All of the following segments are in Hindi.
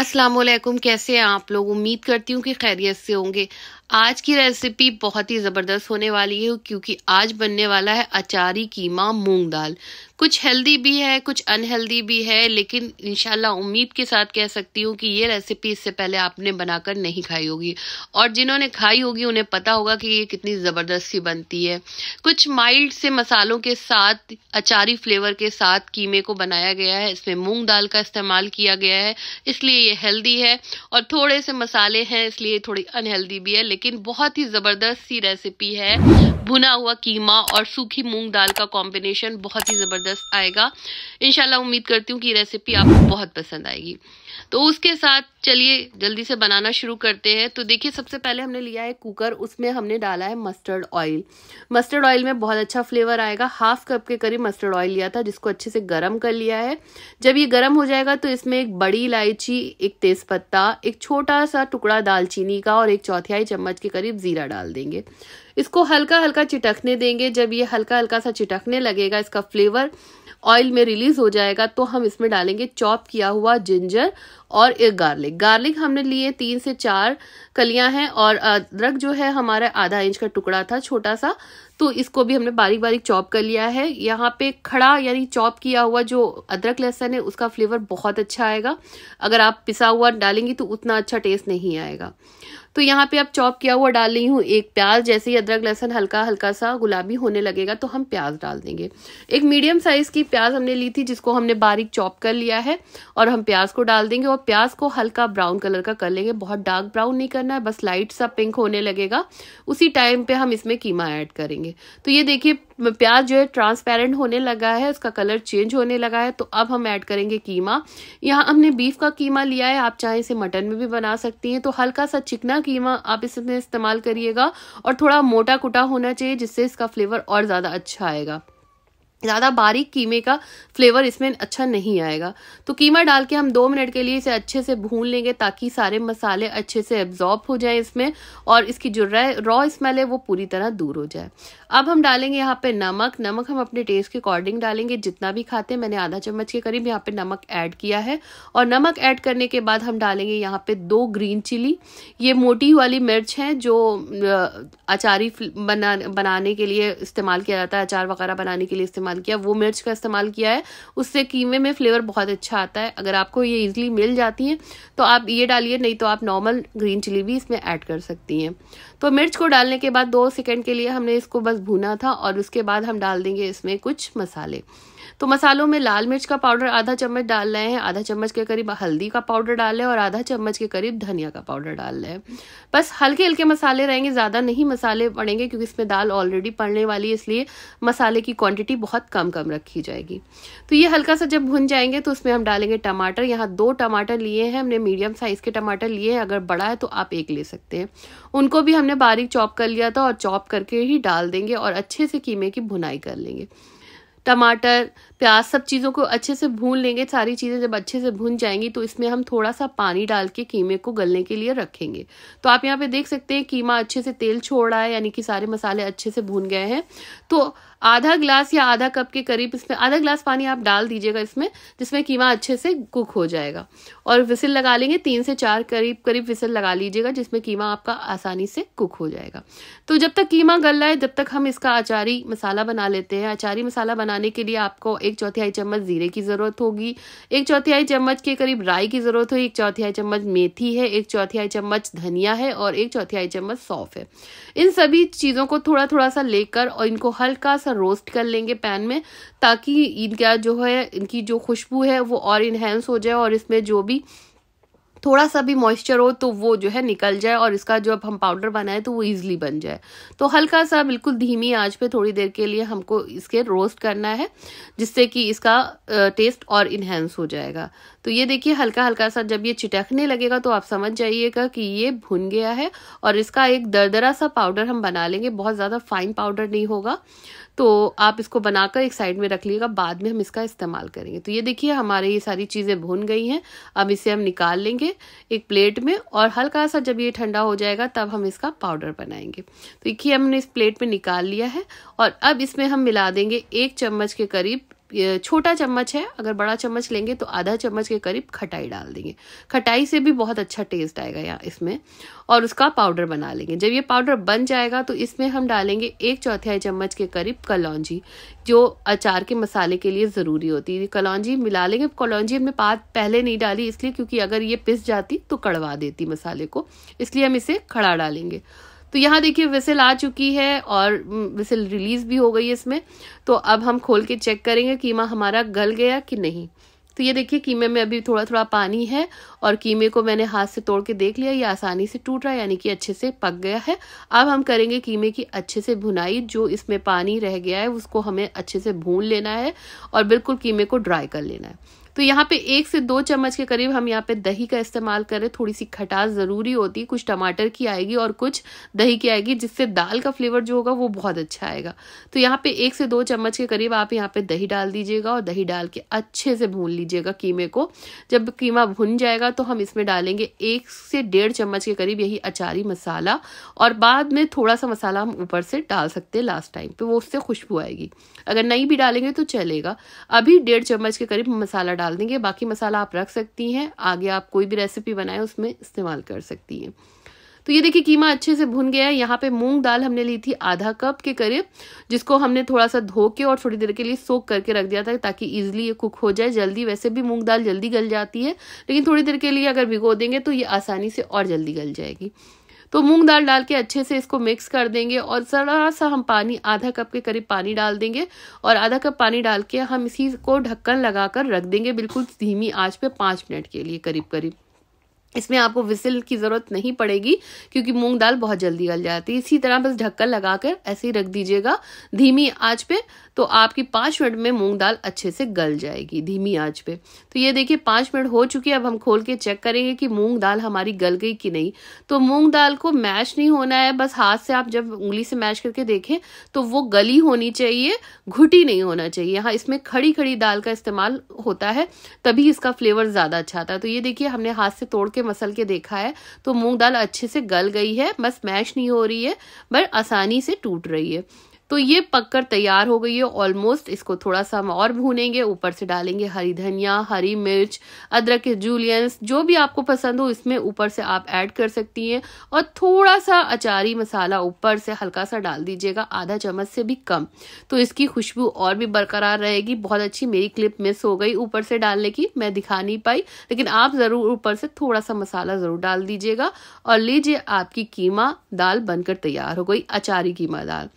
असलकुम कैसे हैं आप लोग उम्मीद करती हूँ कि खैरियत से होंगे आज की रेसिपी बहुत ही ज़बरदस्त होने वाली है क्योंकि आज बनने वाला है अचारी कीमा मूंग दाल कुछ हेल्दी भी है कुछ अनहेल्दी भी है लेकिन इनशाला उम्मीद के साथ कह सकती हूँ कि ये रेसिपी इससे पहले आपने बनाकर नहीं खाई होगी और जिन्होंने खाई होगी उन्हें पता होगा कि ये कितनी ज़बरदस्त सी बनती है कुछ माइल्ड से मसालों के साथ अचारी फ्लेवर के साथ कीमे को बनाया गया है इसमें मूँग दाल का इस्तेमाल किया गया है इसलिए ये हेल्दी है और थोड़े से मसाले हैं इसलिए थोड़ी अनहेल्दी भी है लेकिन बहुत ही ज़बरदस्त सी रेसिपी है भुना हुआ कीमा और सूखी मूंग दाल का कॉम्बिनेशन बहुत ही ज़बरदस्त आएगा इनशाला उम्मीद करती हूँ कि रेसिपी आपको बहुत पसंद आएगी तो उसके साथ चलिए जल्दी से बनाना शुरू करते हैं तो देखिए सबसे पहले हमने लिया है कुकर उसमें हमने डाला है मस्टर्ड ऑयल मस्टर्ड ऑयल में बहुत अच्छा फ्लेवर आएगा हाफ कप के करीब मस्टर्ड ऑयल लिया था जिसको अच्छे से गर्म कर लिया है जब ये गर्म हो जाएगा तो इसमें एक बड़ी इलायची एक तेज़पत्ता एक छोटा सा टुकड़ा दालचीनी का और एक चौथियाई चम्मच चम्मच के करीब ज़ीरा डाल देंगे इसको हल्का हल्का चिटकने देंगे जब ये हल्का हल्का सा चिटकने लगेगा इसका फ्लेवर ऑयल में रिलीज हो जाएगा तो हम इसमें डालेंगे चॉप किया हुआ जिंजर और एक गार्लिक गार्लिक हमने लिए तीन से चार कलियां हैं और अदरक जो है हमारा आधा इंच का टुकड़ा था छोटा सा तो इसको भी हमने बारीक बारीक चॉप कर लिया है यहाँ पे खड़ा यानी चॉप किया हुआ जो अदरक लहसन है उसका फ्लेवर बहुत अच्छा आएगा अगर आप पिसा हुआ डालेंगी तो उतना अच्छा टेस्ट नहीं आएगा तो यहाँ पे अब चॉप किया हुआ डाल रही हूँ एक प्याज जैसे ही अदरक लहसन हल्का हल्का सा गुलाबी होने लगेगा तो हम प्याज डाल देंगे एक मीडियम साइज़ की प्याज हमने ली थी जिसको हमने बारीक चॉप कर लिया है और हम प्याज को डाल देंगे और प्याज को हल्का ब्राउन कलर का कर लेंगे बहुत डार्क ब्राउन नहीं करना है बस लाइट सा पिंक होने लगेगा उसी टाइम पे हम इसमें कीमा ऐड करेंगे तो ये देखिए प्याज जो है ट्रांसपेरेंट होने लगा है उसका कलर चेंज होने लगा है तो अब हम ऐड करेंगे कीमा यहाँ हमने बीफ का कीमा लिया है आप चाहे इसे मटन में भी बना सकती हैं तो हल्का सा चिकना कीमा आप इसमें इस्तेमाल करिएगा और थोड़ा मोटा कुटा होना चाहिए जिससे इसका फ्लेवर और ज़्यादा अच्छा आएगा ज़्यादा बारीक कीमे का फ्लेवर इसमें अच्छा नहीं आएगा तो कीमा डाल के हम दो मिनट के लिए इसे अच्छे से भून लेंगे ताकि सारे मसाले अच्छे से एब्जॉर्ब हो जाए इसमें और इसकी जो रॉ स्मेल है वो पूरी तरह दूर हो जाए अब हम डालेंगे यहाँ पे नमक नमक हम अपने टेस्ट के अकॉर्डिंग डालेंगे जितना भी खाते हैं मैंने आधा चम्मच के करीब यहाँ पे नमक ऐड किया है और नमक ऐड करने के बाद हम डालेंगे यहाँ पे दो ग्रीन चिली ये मोटी वाली मिर्च है जो अचारी बना बनाने के लिए इस्तेमाल किया जाता है अचार वगैरह बनाने के लिए इस्तेमाल इस्तेमाल किया वो मिर्च का इस्तेमाल किया है उससे कीमे में फ्लेवर बहुत अच्छा आता है अगर आपको ये इजिली मिल जाती हैं तो आप ये डालिए नहीं तो आप नॉर्मल ग्रीन चिली भी इसमें ऐड कर सकती हैं तो मिर्च को डालने के बाद दो सेकेंड के लिए हमने इसको बस भूना था और उसके बाद हम डाल देंगे इसमें कुछ मसाले तो मसालों में लाल मिर्च का पाउडर आधा चम्मच डाल रहे हैं आधा चम्मच के करीब हल्दी का पाउडर डाल रहे हैं और आधा चम्मच के करीब धनिया का पाउडर डाल रहे हैं बस हल्के हल्के मसाले रहेंगे ज़्यादा नहीं मसाले पड़ेंगे क्योंकि इसमें दाल ऑलरेडी पड़ने वाली है इसलिए मसाले की क्वांटिटी बहुत कम कम रखी जाएगी तो ये हल्का सा जब भुन जाएंगे तो उसमें हम डालेंगे टमाटर यहाँ दो टमाटर लिए हैं हमने मीडियम साइज़ के टमाटर लिए हैं अगर बड़ा है तो आप एक ले सकते हैं उनको भी हमने बारीक चॉप कर लिया था और चॉप करके ही डाल देंगे और अच्छे से कीमे की भुनाई कर लेंगे टमाटर प्याज सब चीज़ों को अच्छे से भून लेंगे सारी चीज़ें जब अच्छे से भून जाएंगी तो इसमें हम थोड़ा सा पानी डाल के कीमे को गलने के लिए रखेंगे तो आप यहाँ पे देख सकते हैं कीमा अच्छे से तेल छोड़ रहा है यानी कि सारे मसाले अच्छे से भून गए हैं तो आधा ग्लास या आधा कप के करीब इसमें आधा ग्लास पानी आप डाल दीजिएगा इसमें जिसमें कीमा अच्छे से कुक हो जाएगा और विसिल लगा लेंगे तीन से चार करीब करीब विसिल लगा लीजिएगा जिसमें कीमा आपका आसानी से कुक हो जाएगा तो जब तक कीमा गल रहा है जब तक हम इसका अचारी मसाला बना लेते हैं अचारी मसाला बनाने के लिए आपको एक चौथाई चम्मच ज़ीरे की ज़रूरत होगी एक चौथाई चम्मच के करीब राई की ज़रूरत होगी एक चौथाई चम्मच मेथी है एक चौथाई चम्मच धनिया है और एक चौथाई चम्मच सौफ है इन सभी चीज़ों को थोड़ा थोड़ा सा लेकर और इनको हल्का सा रोस्ट कर लेंगे पैन में ताकि इनका जो है इनकी जो खुशबू है वो और इन्हेंस हो जाए और इसमें जो भी थोड़ा सा भी मॉइस्चर हो तो वो जो है निकल जाए और इसका जो अब हम पाउडर बनाए तो वो ईजिली बन जाए तो हल्का सा बिल्कुल धीमी आंच पे थोड़ी देर के लिए हमको इसके रोस्ट करना है जिससे कि इसका टेस्ट और इन्हेंस हो जाएगा तो ये देखिए हल्का हल्का सा जब ये चिटकने लगेगा तो आप समझ जाइएगा कि ये भुन गया है और इसका एक दरदरा सा पाउडर हम बना लेंगे बहुत ज़्यादा फाइन पाउडर नहीं होगा तो आप इसको बनाकर एक साइड में रख लीजिएगा बाद में हम इसका इस्तेमाल करेंगे तो ये देखिए हमारे ये सारी चीज़ें भुन गई हैं अब इसे हम निकाल लेंगे रखें एक प्लेट में और हल्का सा जब ये ठंडा हो जाएगा तब हम इसका पाउडर बनाएंगे तो देखिए हमने इस प्लेट में निकाल लिया है और अब इसमें हम मिला देंगे एक चम्मच के करीब छोटा चम्मच है अगर बड़ा चम्मच लेंगे तो आधा चम्मच के करीब खटाई डाल देंगे खटाई से भी बहुत अच्छा टेस्ट आएगा यहाँ इसमें और उसका पाउडर बना लेंगे जब ये पाउडर बन जाएगा तो इसमें हम डालेंगे एक चौथाई चम्मच के करीब कलौजी जो अचार के मसाले के लिए ज़रूरी होती है कलौजी मिला लेंगे कलौजी हमने पात पहले नहीं डाली इसलिए क्योंकि अगर ये पिस जाती तो कड़वा देती मसाले को इसलिए हम इसे खड़ा डालेंगे तो यहाँ देखिए विसिल आ चुकी है और विसिल हम्म, रिलीज भी हो गई है इसमें तो अब हम खोल के चेक करेंगे कीमा हमारा गल गया कि नहीं तो ये देखिए कीमे में अभी थोड़ा थोड़ा पानी है और कीमे को मैंने हाथ से तोड़ के देख लिया ये आसानी से टूट रहा है यानी कि अच्छे से पक गया है अब हम करेंगे कीमे की अच्छे से भुनाई जो इसमें पानी रह गया है उसको हमें अच्छे से भून लेना है और बिल्कुल कीमे को ड्राई कर लेना है तो यहाँ पे एक से दो चम्मच के करीब हम यहाँ पे दही का इस्तेमाल करें थोड़ी सी खटास ज़रूरी होती है कुछ टमाटर की आएगी और कुछ दही की आएगी जिससे दाल का फ्लेवर जो होगा वो बहुत अच्छा आएगा तो यहाँ पे एक से दो चम्मच के करीब आप यहाँ पे दही डाल दीजिएगा और दही डाल के अच्छे से भून लीजिएगा कीमे को जब कीमा भुन जाएगा तो हम इसमें डालेंगे एक से डेढ़ चम्मच के करीब यही अचारी मसाला और बाद में थोड़ा सा मसाला हम ऊपर से डाल सकते हैं लास्ट टाइम पे वो उससे खुशबू आएगी अगर नहीं भी डालेंगे तो चलेगा अभी डेढ़ चम्मच के करीब मसाला डाल डाल देंगे बाकी मसाला आप रख सकती हैं आगे आप कोई भी रेसिपी बनाए उसमें इस्तेमाल कर सकती हैं तो ये देखिए कीमा अच्छे से भुन गया है यहाँ पे मूंग दाल हमने ली थी आधा कप के करीब जिसको हमने थोड़ा सा धो के और थोड़ी देर के लिए सोक करके रख दिया था ताकि ईजिली ये कुक हो जाए जल्दी वैसे भी मूंग दाल जल्दी गल जाती है लेकिन थोड़ी देर के लिए अगर भिगो देंगे तो ये आसानी से और जल्दी गल जाएगी तो मूंग दाल डाल के अच्छे से इसको मिक्स कर देंगे और ज़रा सा हम पानी आधा कप के करीब पानी डाल देंगे और आधा कप पानी डाल के हम इसी को ढक्कन लगा कर रख देंगे बिल्कुल धीमी आँच पर पाँच मिनट के लिए करीब करीब इसमें आपको विसिल की ज़रूरत नहीं पड़ेगी क्योंकि मूंग दाल बहुत जल्दी गल जाती है इसी तरह बस ढक्कन लगाकर ऐसे ही रख दीजिएगा धीमी आंच पे तो आपकी पाँच मिनट में मूंग दाल अच्छे से गल जाएगी धीमी आंच पे तो ये देखिए पाँच मिनट हो चुकी है अब हम खोल के चेक करेंगे कि मूंग दाल हमारी गल गई कि नहीं तो मूंग दाल को मैश नहीं होना है बस हाथ से आप जब उंगली से मैश करके देखें तो वो गली होनी चाहिए घुटी नहीं होना चाहिए हाँ इसमें खड़ी खड़ी दाल का इस्तेमाल होता है तभी इसका फ्लेवर ज़्यादा अच्छा आता है तो ये देखिए हमने हाथ से तोड़ के मसल के देखा है तो मूंग दाल अच्छे से गल गई है बस मैश नहीं हो रही है बट आसानी से टूट रही है तो ये पककर तैयार हो गई है ऑलमोस्ट इसको थोड़ा सा हम और भूनेंगे ऊपर से डालेंगे हरी धनिया हरी मिर्च अदरक के जूलियंस जो भी आपको पसंद हो इसमें ऊपर से आप ऐड कर सकती हैं और थोड़ा सा अचारी मसाला ऊपर से हल्का सा डाल दीजिएगा आधा चम्मच से भी कम तो इसकी खुशबू और भी बरकरार रहेगी बहुत अच्छी मेरी क्लिप मिस हो गई ऊपर से डालने की मैं दिखा नहीं पाई लेकिन आप ज़रूर ऊपर से थोड़ा सा मसाला ज़रूर डाल दीजिएगा और लीजिए आपकी कीमा दाल बनकर तैयार हो गई अचारी कीमा दाल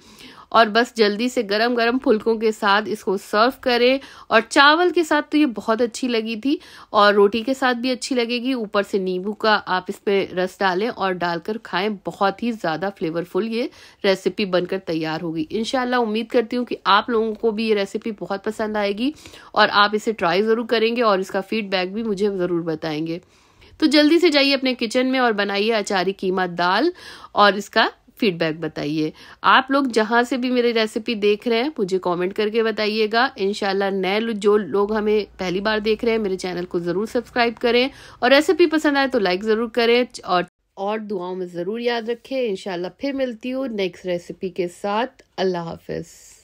और बस जल्दी से गरम गरम फुलकों के साथ इसको सर्व करें और चावल के साथ तो ये बहुत अच्छी लगी थी और रोटी के साथ भी अच्छी लगेगी ऊपर से नींबू का आप इस पर रस डालें और डालकर खाएं बहुत ही ज़्यादा फ्लेवरफुल ये रेसिपी बनकर तैयार होगी इन उम्मीद करती हूँ कि आप लोगों को भी ये रेसिपी बहुत पसंद आएगी और आप इसे ट्राई ज़रूर करेंगे और इसका फीडबैक भी मुझे ज़रूर बताएंगे तो जल्दी से जाइए अपने किचन में और बनाइए अचारी कीमा दाल और इसका फीडबैक बताइए आप लोग जहाँ से भी मेरी रेसिपी देख रहे हैं मुझे कमेंट करके बताइएगा इन नए जो लोग हमें पहली बार देख रहे हैं मेरे चैनल को ज़रूर सब्सक्राइब करें और रेसिपी पसंद आए तो लाइक ज़रूर करें और और दुआओं में ज़रूर याद रखें इन फिर मिलती हूँ नेक्स्ट रेसिपी के साथ अल्लाह हाफिज़